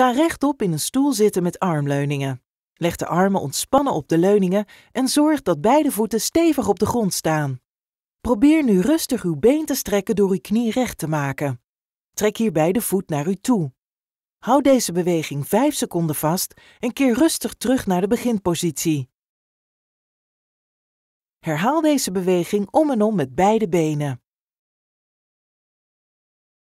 Ga rechtop in een stoel zitten met armleuningen. Leg de armen ontspannen op de leuningen en zorg dat beide voeten stevig op de grond staan. Probeer nu rustig uw been te strekken door uw knie recht te maken. Trek hierbij de voet naar u toe. Houd deze beweging 5 seconden vast en keer rustig terug naar de beginpositie. Herhaal deze beweging om en om met beide benen.